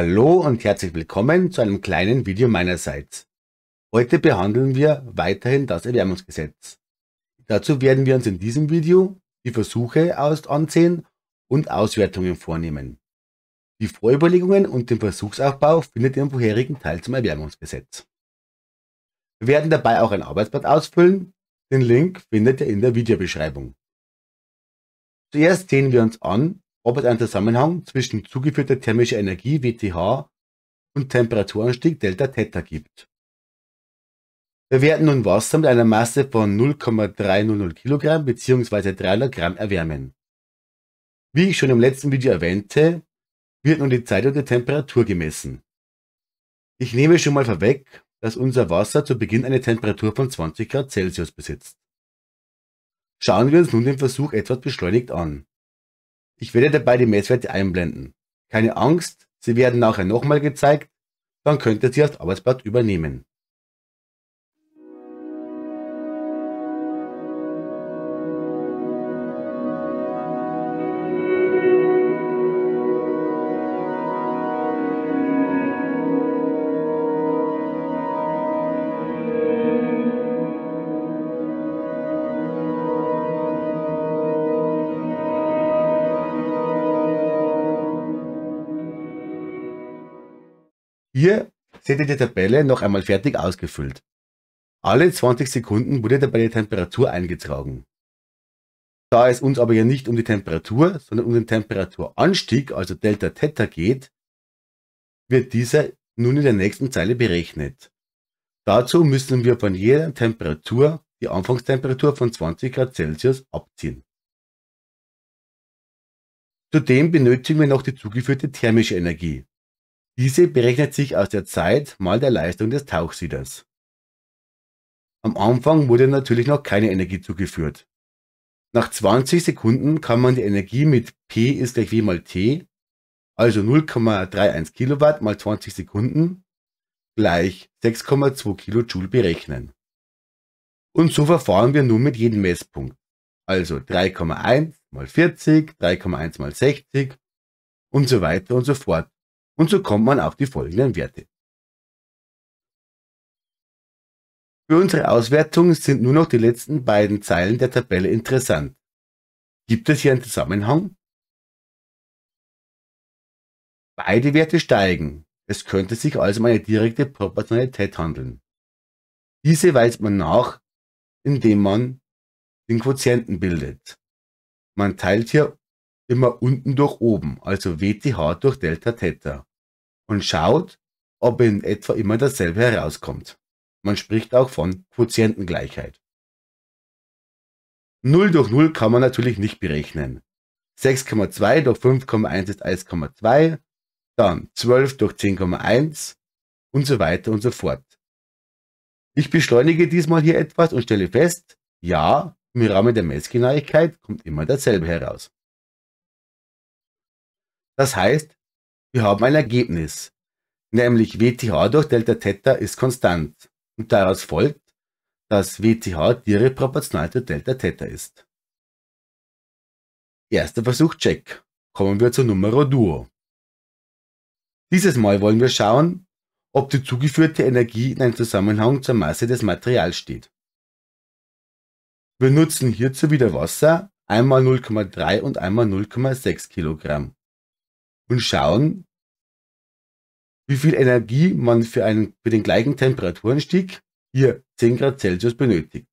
Hallo und herzlich willkommen zu einem kleinen Video meinerseits. Heute behandeln wir weiterhin das Erwärmungsgesetz. Dazu werden wir uns in diesem Video die Versuche aus ansehen und Auswertungen vornehmen. Die Vorüberlegungen und den Versuchsaufbau findet ihr im vorherigen Teil zum Erwärmungsgesetz. Wir werden dabei auch ein Arbeitsblatt ausfüllen. Den Link findet ihr in der Videobeschreibung. Zuerst sehen wir uns an, ob es einen Zusammenhang zwischen zugeführter thermischer Energie WTH und Temperaturanstieg Delta Theta gibt. Wir werden nun Wasser mit einer Masse von 0,300 kg bzw. 300 Gramm erwärmen. Wie ich schon im letzten Video erwähnte, wird nun die Zeit und die Temperatur gemessen. Ich nehme schon mal vorweg, dass unser Wasser zu Beginn eine Temperatur von 20 Grad Celsius besitzt. Schauen wir uns nun den Versuch etwas beschleunigt an. Ich werde dabei die Messwerte einblenden. Keine Angst, sie werden nachher nochmal gezeigt, dann könnt ihr sie als Arbeitsblatt übernehmen. Hier seht ihr die Tabelle noch einmal fertig ausgefüllt. Alle 20 Sekunden wurde dabei die Temperatur eingetragen. Da es uns aber ja nicht um die Temperatur, sondern um den Temperaturanstieg, also Delta Theta geht, wird dieser nun in der nächsten Zeile berechnet. Dazu müssen wir von jeder Temperatur die Anfangstemperatur von 20 Grad Celsius abziehen. Zudem benötigen wir noch die zugeführte thermische Energie, diese berechnet sich aus der Zeit mal der Leistung des Tauchsieders. Am Anfang wurde natürlich noch keine Energie zugeführt. Nach 20 Sekunden kann man die Energie mit P ist gleich W mal T, also 0,31 Kilowatt mal 20 Sekunden, gleich 6,2 Kilojoule berechnen. Und so verfahren wir nun mit jedem Messpunkt. Also 3,1 mal 40, 3,1 mal 60 und so weiter und so fort und so kommt man auf die folgenden Werte. Für unsere Auswertung sind nur noch die letzten beiden Zeilen der Tabelle interessant. Gibt es hier einen Zusammenhang? Beide Werte steigen. Es könnte sich also um eine direkte Proportionalität handeln. Diese weist man nach, indem man den Quotienten bildet. Man teilt hier immer unten durch oben, also WTH durch Delta Theta und schaut, ob in etwa immer dasselbe herauskommt. Man spricht auch von Quotientengleichheit. 0 durch 0 kann man natürlich nicht berechnen. 6,2 durch 5,1 ist 1,2, dann 12 durch 10,1 und so weiter und so fort. Ich beschleunige diesmal hier etwas und stelle fest, ja, im Rahmen der Messgenauigkeit kommt immer dasselbe heraus. Das heißt, wir haben ein Ergebnis, nämlich WTH durch Delta Theta ist konstant und daraus folgt, dass WTH direkt proportional zu Delta Theta ist. Erster Versuch Check. Kommen wir zur Numero Duo. Dieses Mal wollen wir schauen, ob die zugeführte Energie in einem Zusammenhang zur Masse des Materials steht. Wir nutzen hierzu wieder Wasser, einmal 0,3 und einmal 0,6 Kilogramm und schauen, wie viel Energie man für, einen, für den gleichen Temperaturenstieg, hier 10 Grad Celsius, benötigt.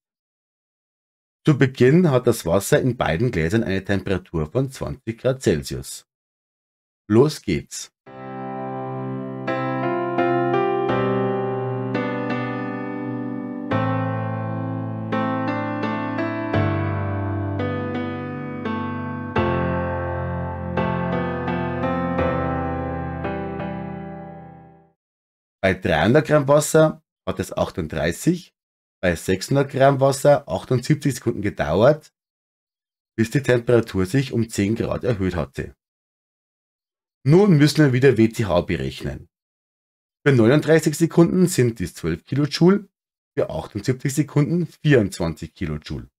Zu Beginn hat das Wasser in beiden Gläsern eine Temperatur von 20 Grad Celsius. Los geht's! Bei 300 Gramm Wasser hat es 38, bei 600 Gramm Wasser 78 Sekunden gedauert, bis die Temperatur sich um 10 Grad erhöht hatte. Nun müssen wir wieder WTH berechnen. Für 39 Sekunden sind dies 12 Kilojoule, für 78 Sekunden 24 Kilojoule.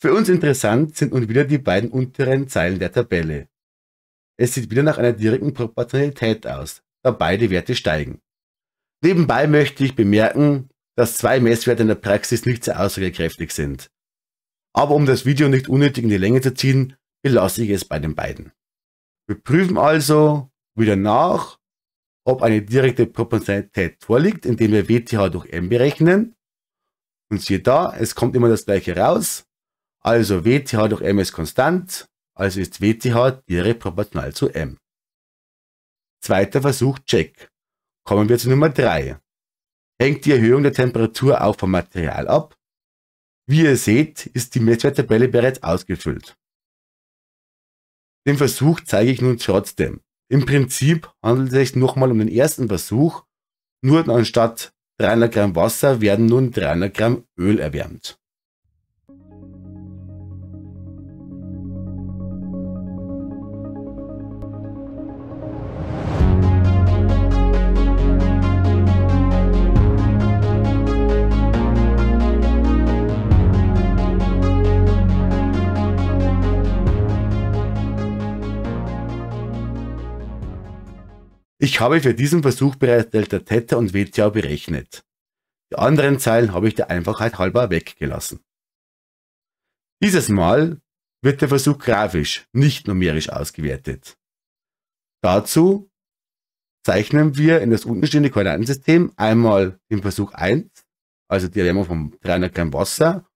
Für uns interessant sind nun wieder die beiden unteren Zeilen der Tabelle. Es sieht wieder nach einer direkten Proportionalität aus, da beide Werte steigen. Nebenbei möchte ich bemerken, dass zwei Messwerte in der Praxis nicht sehr aussagekräftig sind. Aber um das Video nicht unnötig in die Länge zu ziehen, belasse ich es bei den beiden. Wir prüfen also wieder nach, ob eine direkte Proportionalität vorliegt, indem wir WTH durch M berechnen. Und siehe da, es kommt immer das gleiche raus. Also WTH durch M ist konstant, also ist WTH direkt proportional zu M. Zweiter Versuch, check. Kommen wir zu Nummer 3. Hängt die Erhöhung der Temperatur auch vom Material ab? Wie ihr seht, ist die Messwerttabelle bereits ausgefüllt. Den Versuch zeige ich nun trotzdem. Im Prinzip handelt es sich nochmal um den ersten Versuch, nur anstatt 300 Gramm Wasser werden nun 300 Gramm Öl erwärmt. Ich habe für diesen Versuch bereits Delta Theta und WTO berechnet. Die anderen Zeilen habe ich der Einfachheit halber weggelassen. Dieses Mal wird der Versuch grafisch, nicht numerisch ausgewertet. Dazu zeichnen wir in das untenstehende Koordinatensystem einmal den Versuch 1, also die Erwärmung von 300 Gramm Wasser,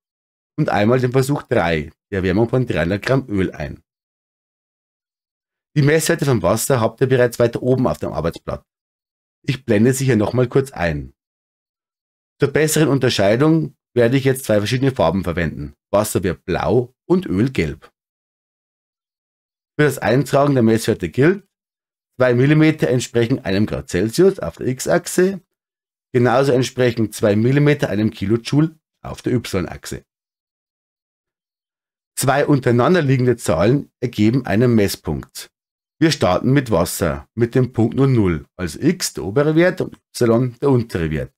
und einmal den Versuch 3, die Erwärmung von 300 Gramm Öl ein. Die Messwerte vom Wasser habt ihr bereits weiter oben auf dem Arbeitsblatt. Ich blende sie hier nochmal kurz ein. Zur besseren Unterscheidung werde ich jetzt zwei verschiedene Farben verwenden. Wasser wird blau und Öl gelb. Für das Eintragen der Messwerte gilt, 2 mm entsprechen einem Grad Celsius auf der X-Achse, genauso entsprechen 2 mm einem Kilojoule auf der Y-Achse. Zwei untereinander liegende Zahlen ergeben einen Messpunkt. Wir starten mit Wasser, mit dem Punkt 00, also x der obere Wert und y der untere Wert.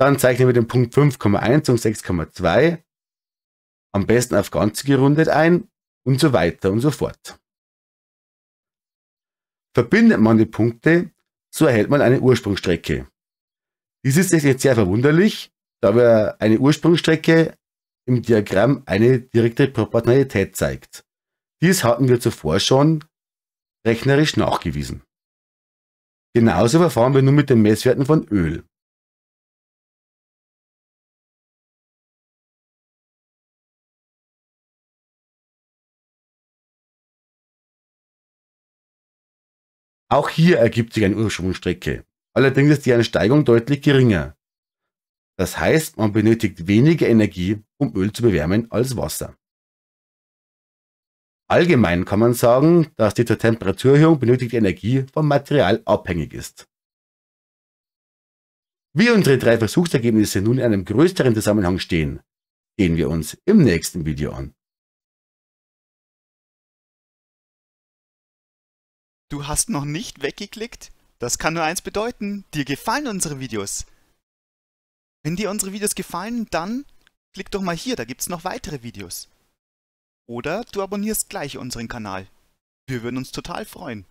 Dann zeichnen wir den Punkt 5,1 und 6,2 am besten auf Ganze gerundet ein und so weiter und so fort. Verbindet man die Punkte, so erhält man eine Ursprungsstrecke. Dies ist jetzt sehr verwunderlich, da wir eine Ursprungsstrecke im Diagramm eine direkte Proportionalität zeigt. Dies hatten wir zuvor schon rechnerisch nachgewiesen. Genauso verfahren wir nun mit den Messwerten von Öl. Auch hier ergibt sich eine Ursprungsstrecke. Allerdings ist die Ansteigung deutlich geringer. Das heißt, man benötigt weniger Energie, um Öl zu bewärmen als Wasser. Allgemein kann man sagen, dass die zur Temperaturerhöhung benötigte Energie vom Material abhängig ist. Wie unsere drei Versuchsergebnisse nun in einem größeren Zusammenhang stehen, sehen wir uns im nächsten Video an. Du hast noch nicht weggeklickt? Das kann nur eins bedeuten, dir gefallen unsere Videos. Wenn dir unsere Videos gefallen, dann klick doch mal hier, da gibt es noch weitere Videos. Oder du abonnierst gleich unseren Kanal. Wir würden uns total freuen.